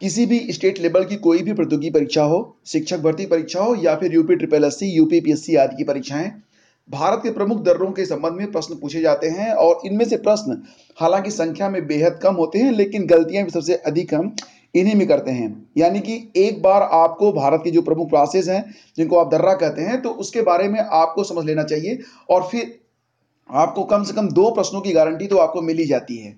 किसी भी state level की कोई भी प्रतियोगी परीक्षा हो शिक्षक भर्ती परीक्षा हो या फिर UP triple S C UP P S C आदि की परीक्षाएं भारत के प्रमुख दर्रों के संबंध में प्रश्न पूछे जाते हैं और इनमें से प्रश्न हालांकि संख्या में बेहद कम होते हैं लेकिन गलतियां भी सबसे अधिक हम इन्हीं में करते हैं यानी कि एक बार आपको भारत की जो प्रमुख प्रोसेस हैं जिनको आप दर्रा कहते हैं तो उसके बारे में आपको समझ लेना चाहिए और फिर आपको कम से कम दो प्रश्नों की गारंटी तो आपको मिली जाती है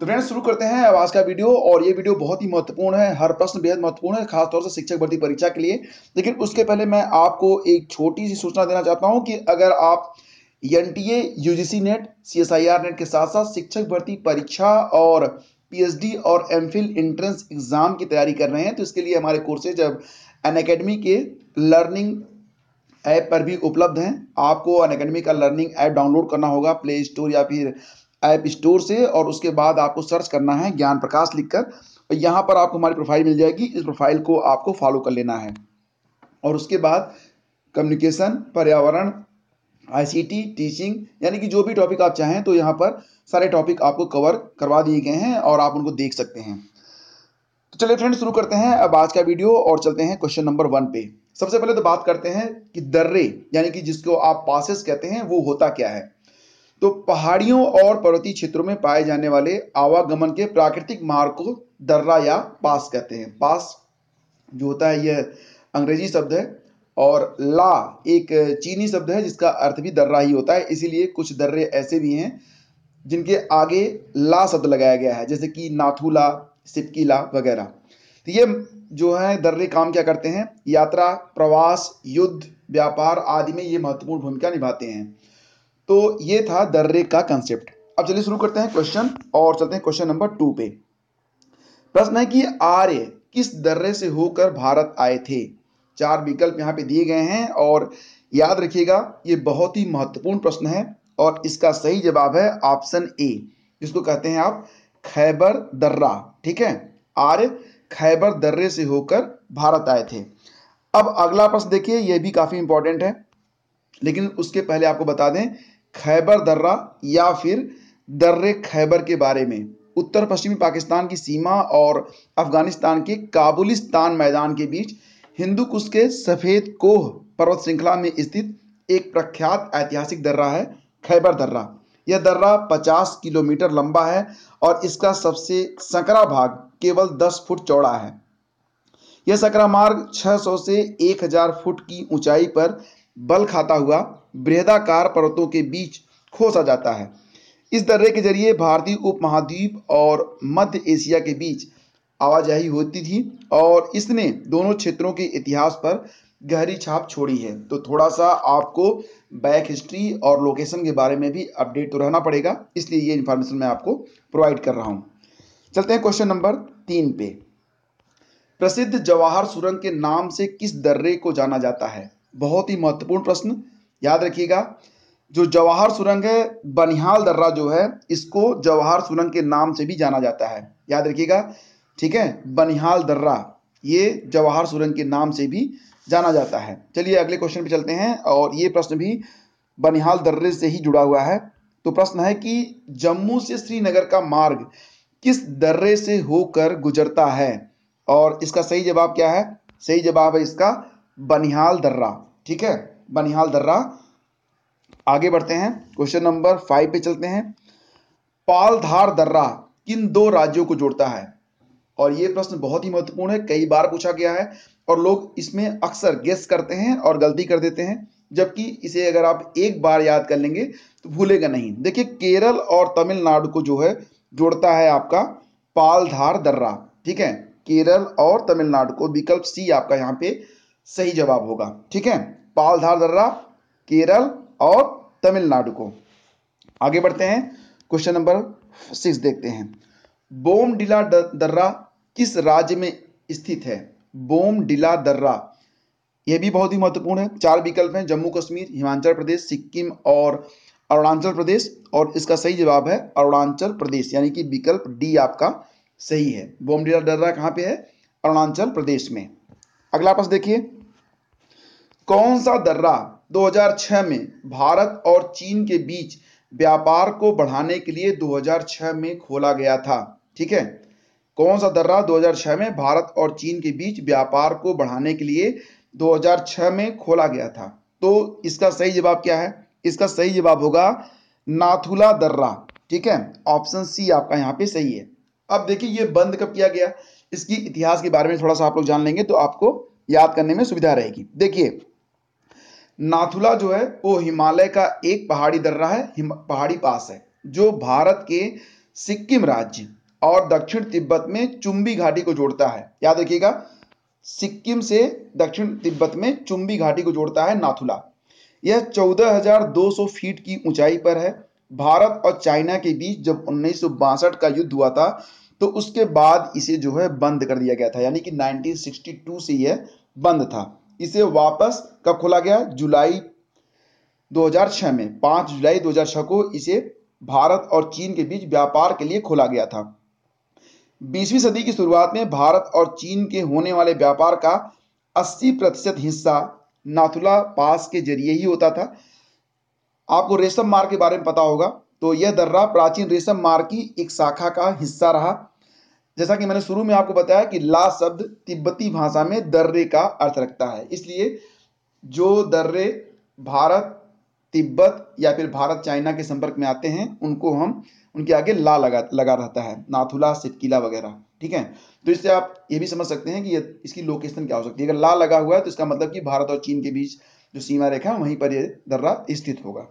तो फ्रेंड्स शुरू करते हैं आज का वीडियो और ये वीडियो बहुत ही महत्वपूर्ण है हर प्रश्न बेहद महत्वपूर्ण है खासतौर से शिक्षक भर्ती परीक्षा के लिए लेकिन उसके पहले मैं आपको एक छोटी सी सूचना देना चाहता हूँ कि अगर आप N T net C net के साथ साथ शिक्षक भर्ती परीक्षा और पी और एम एंट्रेंस एग्जाम की तैयारी कर रहे हैं तो इसके लिए हमारे कोर्सेज अब अकेडमी के लर्निंग ऐप पर भी उपलब्ध हैं आपको अन का लर्निंग ऐप डाउनलोड करना होगा प्ले स्टोर या फिर ऐप स्टोर से और उसके बाद आपको सर्च करना है ज्ञान प्रकाश लिखकर तो यहाँ पर आपको हमारी प्रोफाइल मिल जाएगी इस प्रोफाइल को आपको फॉलो कर लेना है और उसके बाद कम्युनिकेशन पर्यावरण आईसीटी टीचिंग यानी कि जो भी टॉपिक आप चाहें तो यहाँ पर सारे टॉपिक आपको कवर करवा दिए गए हैं और आप उनको देख सकते हैं तो चलिए फ्रेंड शुरू करते हैं अब आज का वीडियो और चलते हैं क्वेश्चन नंबर वन पे सबसे पहले तो बात करते हैं कि दर्रे यानी कि जिसको आप पासिस कहते हैं वो होता क्या है तो पहाड़ियों और पर्वतीय क्षेत्रों में पाए जाने वाले आवागमन के प्राकृतिक मार्ग को दर्रा या पास कहते हैं पास जो होता है यह अंग्रेजी शब्द है और ला एक चीनी शब्द है जिसका अर्थ भी दर्रा ही होता है इसीलिए कुछ दर्रे ऐसे भी हैं जिनके आगे ला शब्द लगाया गया है जैसे कि नाथूला सिपकीला वगैरह तो ये जो है दर्रे काम क्या करते हैं यात्रा प्रवास युद्ध व्यापार आदि में ये महत्वपूर्ण भूमिका निभाते हैं तो ये था दर्रे का कंसेप्ट अब चलिए शुरू करते हैं क्वेश्चन और चलते हैं क्वेश्चन नंबर टू पे प्रश्न है कि आर्य किस दर्रे से होकर भारत आए थे चार विकल्प यहाँ पे दिए गए हैं और याद रखिएगा ये बहुत ही महत्वपूर्ण प्रश्न है और इसका सही जवाब है ऑप्शन ए जिसको कहते हैं आप खैबर दर्रा ठीक है आर्य खैबर दर्रे से होकर भारत आए थे अब अगला प्रश्न देखिए यह भी काफ़ी इंपॉर्टेंट है लेकिन उसके पहले आपको बता दें खैबर दर्रा या फिर दर्रे खैबर के बारे में उत्तर पश्चिमी पाकिस्तान की सीमा और अफगानिस्तान के काबुलिस्तान मैदान के बीच हिंदू कुश के सफ़ेद कोह पर्वत श्रृंखला में स्थित एक प्रख्यात ऐतिहासिक दर्रा है खैबर दर्रा यह दर्रा 50 किलोमीटर लंबा है और इसका सबसे संकरा भाग केवल 10 फुट चौड़ा है यह सकरा मार्ग 600 से 1000 फुट की ऊंचाई पर बल खाता हुआ बृहदाकार पर्वतों के बीच खोसा जाता है इस दर्रे के जरिए भारतीय उप महाद्वीप और मध्य एशिया के बीच आवाजाही होती थी और इसने दोनों क्षेत्रों के इतिहास पर गहरी छाप छोड़ी है तो थोड़ा सा आपको बैक हिस्ट्री और लोकेशन के बारे में भी अपडेट तो रहना पड़ेगा इसलिए ये इन्फॉर्मेशन मैं आपको प्रोवाइड कर रहा हूँ चलते हैं क्वेश्चन नंबर तीन पे प्रसिद्ध जवाहर सुरंग के नाम से किस दर्रे को जाना जाता है बहुत ही महत्वपूर्ण प्रश्न याद रखिएगा जो जवाहर सुरंग है बनिहाल दर्रा जो है इसको जवाहर सुरंग के नाम से भी जाना जाता है याद रखिएगा ठीक है बनिहाल दर्रा ये जवाहर सुरंग के नाम से भी जाना जाता है चलिए अगले क्वेश्चन पे चलते हैं और ये प्रश्न भी बनिहाल दर्रे से ही जुड़ा हुआ है तो प्रश्न है कि जम्मू से श्रीनगर का मार्ग किस दर्रे से होकर गुजरता है और इसका सही जवाब क्या है सही जवाब है इसका बनिहाल दर्रा ठीक है बनिहाल दर्रा आगे बढ़ते हैं क्वेश्चन नंबर फाइव पे चलते हैं पालधार दर्रा किन दो राज्यों को जोड़ता है और ये प्रश्न बहुत ही महत्वपूर्ण है कई बार पूछा गया है और लोग इसमें अक्सर गेस करते हैं और गलती कर देते हैं जबकि इसे अगर आप एक बार याद कर लेंगे तो भूलेगा नहीं देखिए केरल और तमिलनाडु को जो है जोड़ता है आपका पालधार दर्रा ठीक है केरल और तमिलनाडु को विकल्प सी आपका यहाँ पे सही जवाब होगा ठीक है पालधार दर्रा केरल और तमिलनाडु को आगे बढ़ते हैं क्वेश्चन नंबर सिक्स देखते हैं बोमडिला दर्रा किस राज्य में स्थित है बोमडिला दर्रा यह भी बहुत ही महत्वपूर्ण है चार विकल्प हैं जम्मू कश्मीर हिमाचल प्रदेश सिक्किम और अरुणाचल प्रदेश और इसका सही जवाब है अरुणाचल प्रदेश यानी कि विकल्प डी आपका सही है बोमडिला दर्रा कहाँ पे है अरुणाचल प्रदेश में अगला प्रश्न देखिए कौन सा दर्रा 2006 में भारत और चीन के बीच व्यापार को बढ़ाने के लिए 2006 में खोला गया था ठीक है कौन सा दर्रा 2006 में भारत और चीन के बीच व्यापार को बढ़ाने के लिए 2006 में खोला गया था तो इसका सही जवाब क्या है इसका सही जवाब होगा नाथुला दर्रा ठीक है ऑप्शन सी आपका यहाँ पे सही है अब देखिए ये बंद कब किया गया इसकी इतिहास के बारे में थोड़ा सा आप लोग जान लेंगे तो आपको याद करने में सुविधा रहेगी देखिए नाथुला जो है वो हिमालय का एक पहाड़ी दर्रा है पहाड़ी पास है जो भारत के सिक्किम राज्य और दक्षिण तिब्बत में चुंबी घाटी को जोड़ता है याद रखिएगा सिक्किम से दक्षिण तिब्बत में चुंबी घाटी को जोड़ता है नाथुला यह 14,200 फीट की ऊंचाई पर है भारत और चाइना के बीच जब उन्नीस का युद्ध हुआ था तो उसके बाद इसे जो है बंद कर दिया गया था यानी कि 1962 से यह बंद था इसे वापस कब खोला गया जुलाई 2006 में 5 जुलाई 2006 को इसे भारत और चीन के बीच व्यापार के लिए खोला गया था बीसवीं सदी की शुरुआत में भारत और चीन के होने वाले व्यापार का 80 प्रतिशत हिस्सा नाथुला पास के जरिए ही होता था आपको रेशम मार्ग के बारे में पता होगा तो यह दर्रा प्राचीन रेशम मार्ग की एक शाखा का हिस्सा रहा जैसा कि मैंने शुरू में आपको बताया कि ला शब्द तिब्बती भाषा में दर्रे का अर्थ रखता है इसलिए जो दर्रे भारत तिब्बत या फिर भारत चाइना के संपर्क में आते हैं उनको हम उनके आगे ला लगा लगा रहता है नाथुला सिटकिला वगैरह ठीक है तो इससे आप ये भी समझ सकते हैं कि ये इसकी लोकेशन क्या हो सकती है अगर ला लगा हुआ है तो इसका मतलब कि भारत और चीन के बीच जो सीमा रेखा है वहीं पर ये दर्रा स्थित होगा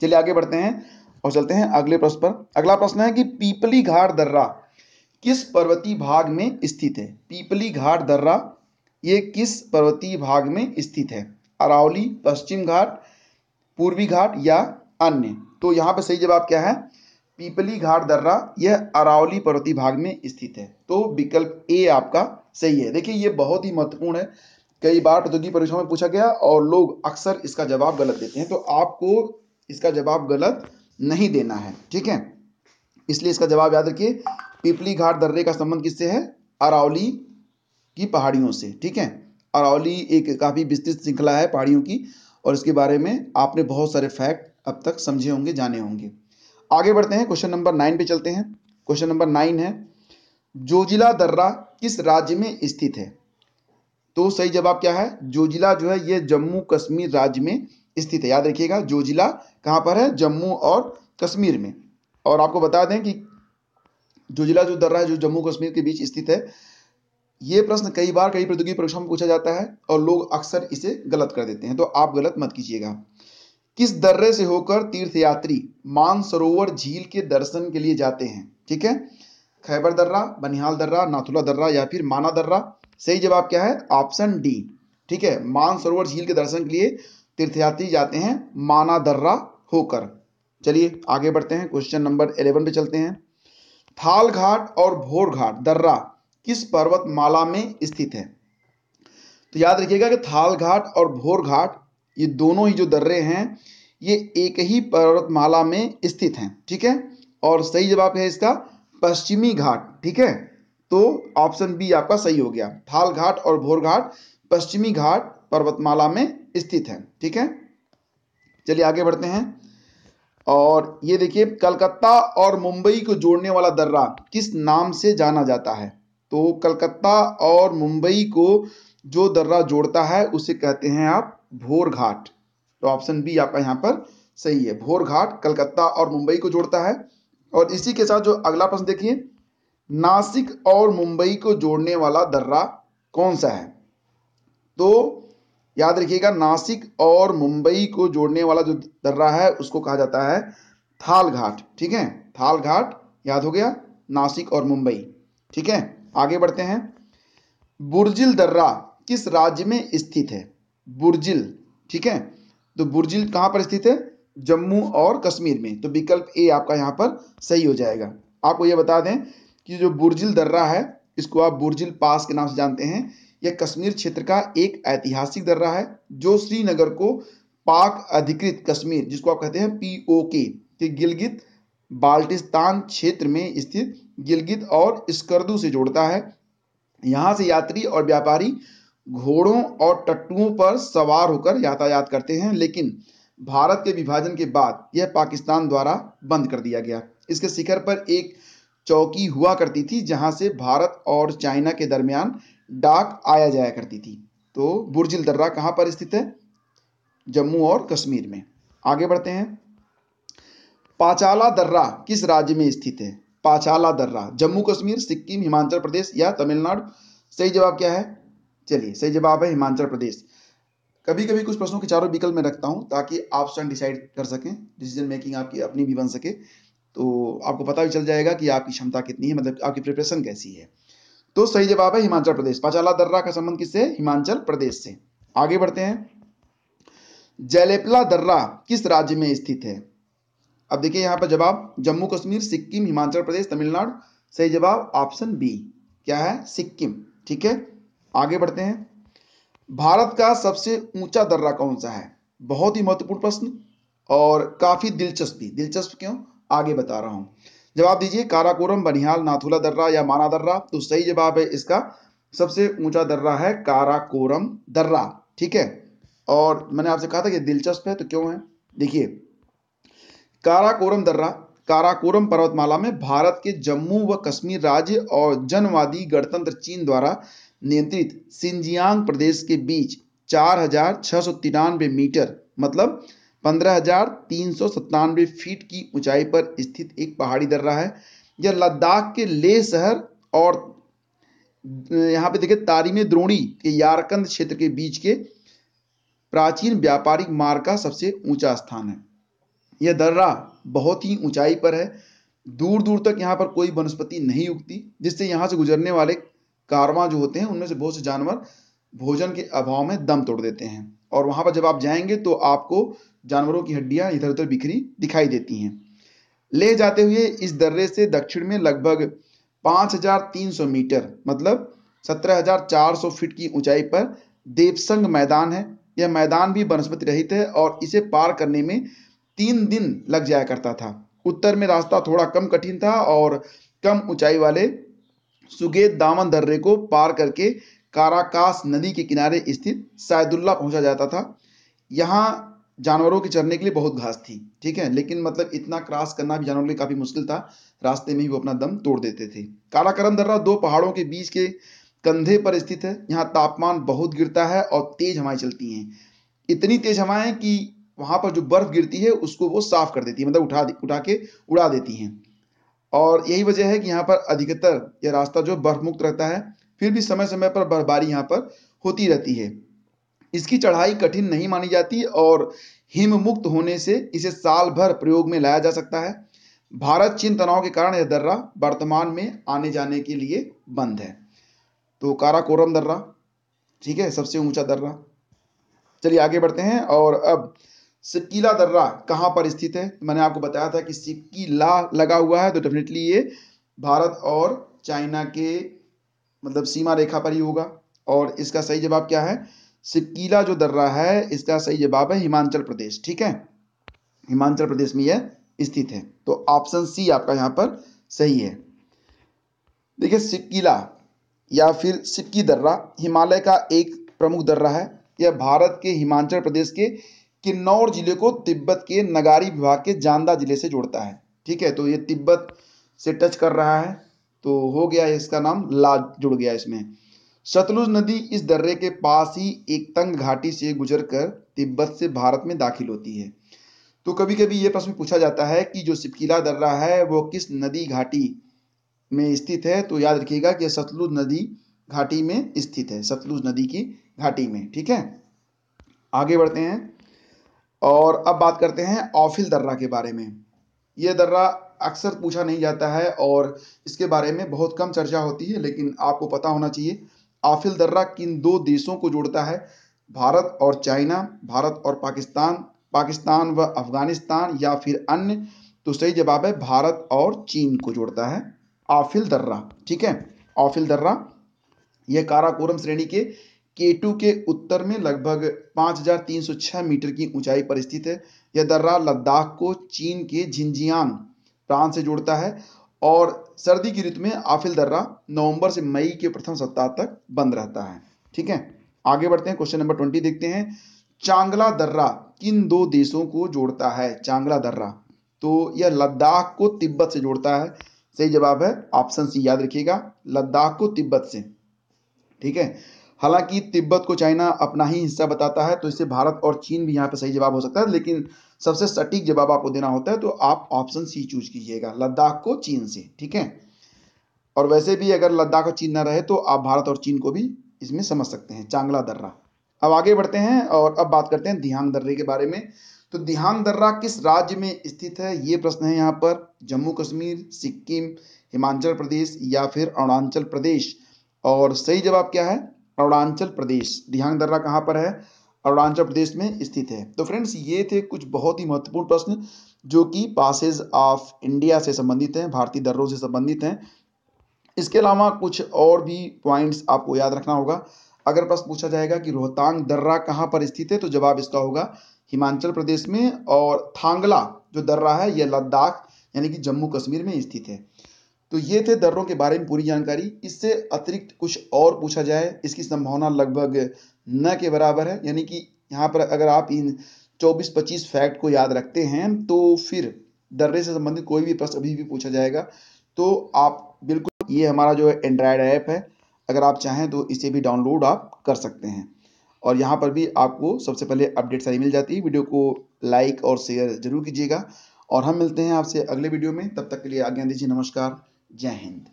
चलिए आगे बढ़ते हैं और चलते हैं अगले प्रश्न पर अगला प्रश्न है कि पीपली घाट दर्रा किस पर्वतीय भाग में स्थित है पीपली घाट दर्रा ये किस पर्वतीय भाग में स्थित है अरावली पश्चिम घाट पूर्वी घाट या अन्य तो यहाँ पर सही जवाब क्या है पीपली घाट दर्रा यह अरावली पर्वतीय भाग में स्थित है तो विकल्प ए आपका सही है देखिए ये बहुत ही महत्वपूर्ण है कई बार प्रतियोगी परीक्षा में पूछा गया और लोग अक्सर इसका जवाब गलत देते हैं तो आपको इसका जवाब गलत नहीं देना है ठीक है इसलिए इसका जवाब याद रखिए पिपली घाट दर्रे का संबंध किससे है अरावली की पहाड़ियों से ठीक है अरावली एक काफ़ी विस्तृत श्रृंखला है पहाड़ियों की और इसके बारे में आपने बहुत सारे फैक्ट अब तक समझे होंगे जाने होंगे आगे बढ़ते हैं क्वेश्चन नंबर नाइन पे चलते हैं क्वेश्चन नंबर नाइन है जोजिला दर्रा किस राज्य में स्थित है तो सही जवाब क्या है जोजिला जो है ये जम्मू कश्मीर राज्य में स्थित है याद रखिएगा जोजिला कहाँ पर है जम्मू और कश्मीर में और आपको बता दें कि जो जिला जो दर्रा है जो जम्मू कश्मीर के बीच स्थित है ये प्रश्न कई बार कई प्रतियोगी परीक्षाओं में पूछा जाता है और लोग अक्सर इसे गलत कर देते हैं तो आप गलत मत कीजिएगा किस दर्रे से होकर तीर्थयात्री मानसरोवर झील के दर्शन के लिए जाते हैं ठीक है खैबर दर्रा बनिहाल दर्रा नाथुला दर्रा या फिर माना दर्रा सही जवाब क्या है ऑप्शन डी ठीक है मानसरोवर झील के दर्शन के लिए तीर्थयात्री जाते हैं माना दर्रा होकर चलिए आगे बढ़ते हैं क्वेश्चन नंबर इलेवन पे चलते हैं थाल घाट और भोर घाट दर्रा किस पर्वत माला में स्थित है तो याद रखिएगा कि थाल घाट और भोर घाट ये दोनों ही जो दर्रे हैं ये एक ही पर्वतमाला में स्थित हैं ठीक है और सही जवाब है इसका पश्चिमी घाट ठीक है तो ऑप्शन बी आपका सही हो गया थाल घाट और भोर घाट पश्चिमी घाट पर्वतमाला में स्थित है ठीक है चलिए आगे बढ़ते हैं और ये देखिए कलकत्ता और मुंबई को जोड़ने वाला दर्रा किस नाम से जाना जाता है तो कलकत्ता और मुंबई को जो दर्रा जोड़ता है उसे कहते हैं आप भोर घाट तो ऑप्शन बी आपका यहाँ पर सही है भोर घाट कलकत्ता और मुंबई को जोड़ता है और इसी के साथ जो अगला प्रश्न देखिए नासिक और मुंबई को जोड़ने वाला दर्रा कौन सा है तो याद रखिएगा नासिक और मुंबई को जोड़ने वाला जो दर्रा है उसको कहा जाता है थाल घाट ठीक है थाल घाट याद हो गया नासिक और मुंबई ठीक है आगे बढ़ते हैं बुर्जिल दर्रा किस राज्य में स्थित है बुर्जिल ठीक है तो बुर्जिल कहां पर स्थित है जम्मू और कश्मीर में तो विकल्प ए आपका यहां पर सही हो जाएगा आपको यह बता दें कि जो बुर्जिल दर्रा है इसको आप बुर्जिल पास के नाम से जानते हैं यह कश्मीर क्षेत्र का एक ऐतिहासिक दर्रा है जो श्रीनगर को पाक अधिकृत कश्मीर जिसको आप कहते हैं पीओके के गिलगित बाल्टिस्तान क्षेत्र में स्थित गिलगित और स्कर्दू से जोड़ता है यहाँ से यात्री और व्यापारी घोड़ों और टट्टुओं पर सवार होकर यातायात करते हैं लेकिन भारत के विभाजन के बाद यह पाकिस्तान द्वारा बंद कर दिया गया इसके शिखर पर एक चौकी हुआ करती थी जहां से भारत और चाइना के दरमियान डाक आया जाया करती थी तो बुर्जिल दर्रा कहां पर स्थित है जम्मू और कश्मीर में आगे बढ़ते हैं पाचाला दर्रा किस राज्य में स्थित है पाचाला दर्रा जम्मू कश्मीर सिक्किम हिमाचल प्रदेश या तमिलनाडु सही जवाब क्या है चलिए सही जवाब है हिमाचल प्रदेश कभी कभी कुछ प्रश्नों के चारों विकल्प में रखता हूं ताकि आप स्वयं डिसाइड कर सकें डिसीजन मेकिंग आपकी अपनी भी बन सके तो आपको पता भी चल जाएगा कि आपकी क्षमता कितनी है मतलब आपकी प्रिपरेशन कैसी है तो सही जवाब है हिमाचल प्रदेश पाचाला दर्रा का संबंध किससे हिमाचल प्रदेश से आगे बढ़ते हैं जैलेपला दर्रा किस राज्य में स्थित है अब देखिए यहां पर जवाब जम्मू कश्मीर सिक्किम हिमाचल प्रदेश तमिलनाडु सही जवाब ऑप्शन बी क्या है सिक्किम ठीक है आगे बढ़ते हैं भारत का सबसे ऊंचा दर्रा कौन सा है बहुत ही महत्वपूर्ण प्रश्न और काफी दिलचस्पी दिलचस्प क्यों आगे बता रहा हूं जवाब दीजिए काराकोरम बनिहाल नाथुला दर्रा या माना दर्रा तो सही जवाब है इसका सबसे ऊंचा दर्रा है काराकोरम दर्रा ठीक है और मैंने आपसे कहा था कि दिलचस्प है तो क्यों है देखिए काराकोरम दर्रा काराकोरम पर्वतमाला में भारत के जम्मू व कश्मीर राज्य और जनवादी गणतंत्र चीन द्वारा नियंत्रित सिंजियांग प्रदेश के बीच चार हजार छह सौ तिरानवे मीटर मतलब पंद्रह हजार तीन सौ फीट की ऊंचाई पर स्थित एक पहाड़ी दर्रा है यह लद्दाख के लेह शहर और यहाँ पे देखिए तारीम द्रोणी के यारकंद क्षेत्र के बीच के प्राचीन व्यापारिक मार्ग का सबसे ऊंचा स्थान है यह दर्रा बहुत ही ऊंचाई पर है दूर दूर तक यहाँ पर कोई वनस्पति नहीं उगती जिससे यहाँ से गुजरने वाले कारवा जो होते हैं उनमें से बहुत से जानवर भोजन के अभाव में दम तोड़ देते हैं और वहां पर जब आप जाएंगे तो आपको जानवरों की हड्डियां इधर उधर बिखरी दिखाई देती हैं ले जाते हुए इस दर्रे से दक्षिण में लगभग 5,300 मीटर मतलब 17,400 फीट की ऊंचाई पर देवसंग मैदान है यह मैदान भी वनस्पति रहित है और इसे पार करने में तीन दिन लग जाया करता था उत्तर में रास्ता थोड़ा कम कठिन था और कम ऊंचाई वाले सुगेत दामन दर्रे को पार करके काराकास नदी के किनारे स्थित सायदुल्ला पहुंचा जाता था यहाँ जानवरों के चरने के लिए बहुत घास थी ठीक है लेकिन मतलब इतना क्रॉस करना भी जानवरों के लिए काफ़ी मुश्किल था रास्ते में ही वो अपना दम तोड़ देते थे काराकरम दर्रा दो पहाड़ों के बीच के कंधे पर स्थित है यहाँ तापमान बहुत गिरता है और तेज हवाएं चलती हैं इतनी तेज हवाएं कि वहाँ पर जो बर्फ गिरती है उसको वो साफ कर देती है मतलब उठा उठा के उड़ा देती हैं और यही वजह है कि यहाँ पर अधिकतर यह रास्ता जो बर्फ मुक्त रहता है फिर भी समय समय पर बर्फबारी यहाँ पर होती रहती है इसकी चढ़ाई कठिन नहीं मानी जाती और हिम मुक्त होने से इसे साल भर प्रयोग में लाया जा सकता है भारत चीन तनाव के कारण यह दर्रा वर्तमान में आने जाने के लिए बंद है तो काराकोरम दर्रा ठीक है सबसे ऊंचा दर्रा चलिए आगे बढ़ते हैं और अब सिक्कीला दर्रा कहाँ पर स्थित है मैंने आपको बताया था कि सिक्की ला लगा हुआ है तो डेफिनेटली ये भारत और चाइना के मतलब सीमा रेखा पर ही होगा और इसका सही जवाब क्या है सिक्कीला जो दर्रा है इसका सही जवाब है हिमाचल प्रदेश ठीक है हिमाचल प्रदेश में यह स्थित है तो ऑप्शन सी आपका यहां पर सही है देखिए सिक्कीला या फिर सिक्की दर्रा हिमालय का एक प्रमुख दर्रा है यह भारत के हिमाचल प्रदेश के किन्नौर जिले को तिब्बत के नगारी विभाग के जानदा जिले से जोड़ता है ठीक है तो यह तिब्बत से टच कर रहा है तो हो गया इसका नाम ला जुड़ गया इसमें सतलुज नदी इस दर्रे के पास ही एक तंग घाटी से गुजर कर तिब्बत से भारत में दाखिल होती है तो कभी कभी ये प्रश्न पूछा जाता है कि जो सिपकीला दर्रा है वो किस नदी घाटी में स्थित है तो याद रखिएगा कि सतलुज नदी घाटी में स्थित है सतलुज नदी की घाटी में ठीक है आगे बढ़ते हैं और अब बात करते हैं ऑफिल दर्रा के बारे में यह दर्रा अक्सर पूछा नहीं जाता है और इसके बारे में बहुत कम चर्चा होती है लेकिन आपको पता होना चाहिए आफिल दर्रा किन दो देशों को जोड़ता है भारत और चाइना भारत और पाकिस्तान पाकिस्तान व अफगानिस्तान या फिर अन्य तो सही जवाब है भारत और चीन को जोड़ता है आफिल दर्रा ठीक है आफिल दर्रा यह काराकोरम श्रेणी के केटू के उत्तर में लगभग 5,306 मीटर की ऊंचाई पर स्थित है यह दर्रा लद्दाख को चीन के झिंजियांग फ्रांस से जुड़ता है और सर्दी की ऋतु में आफिल दर्रा नवंबर से मई के प्रथम सप्ताह तक बंद रहता है ठीक है आगे बढ़ते हैं क्वेश्चन नंबर ट्वेंटी देखते हैं चांगला दर्रा किन दो देशों को जोड़ता है चांगला दर्रा तो यह लद्दाख को तिब्बत से जोड़ता है सही जवाब है ऑप्शन सी याद रखिएगा लद्दाख को तिब्बत से ठीक है हालांकि तिब्बत को चाइना अपना ही हिस्सा बताता है तो इससे भारत और चीन भी यहाँ पे सही जवाब हो सकता है लेकिन सबसे सटीक जवाब आपको देना होता है तो आप ऑप्शन सी चूज कीजिएगा लद्दाख को चीन से ठीक है और वैसे भी अगर लद्दाख और चीन ना रहे तो आप भारत और चीन को भी इसमें समझ सकते हैं चांगला दर्रा अब आगे बढ़ते हैं और अब बात करते हैं दिहांग दर्रे के बारे में तो दिहांग दर्रा किस राज्य में स्थित है ये प्रश्न है यहाँ पर जम्मू कश्मीर सिक्किम हिमाचल प्रदेश या फिर अरुणाचल प्रदेश और सही जवाब क्या है अरुणाचल प्रदेश दिहांग दर्रा कहाँ पर है अरुणाचल प्रदेश में स्थित है तो फ्रेंड्स ये थे कुछ बहुत ही महत्वपूर्ण प्रश्न जो कि पासेज ऑफ इंडिया से संबंधित हैं भारतीय दर्रों से संबंधित हैं इसके अलावा कुछ और भी पॉइंट्स आपको याद रखना होगा अगर प्रश्न पूछा जाएगा कि रोहतांग दर्रा कहाँ पर स्थित है तो जवाब इसका होगा हिमाचल प्रदेश में और थांगला जो दर्रा है यह लद्दाख यानी कि जम्मू कश्मीर में स्थित है तो ये थे दर्रों के बारे में पूरी जानकारी इससे अतिरिक्त कुछ और पूछा जाए इसकी संभावना लगभग न के बराबर है यानी कि यहाँ पर अगर आप इन 24-25 फैक्ट को याद रखते हैं तो फिर दर्रे से संबंधित कोई भी प्रश्न अभी भी पूछा जाएगा तो आप बिल्कुल ये हमारा जो है एंड्रॉयड ऐप है अगर आप चाहें तो इसे भी डाउनलोड आप कर सकते हैं और यहाँ पर भी आपको सबसे पहले अपडेट सारी मिल जाती है वीडियो को लाइक और शेयर जरूर कीजिएगा और हम मिलते हैं आपसे अगले वीडियो में तब तक के लिए आज्ञा दीजिए नमस्कार जय हिंद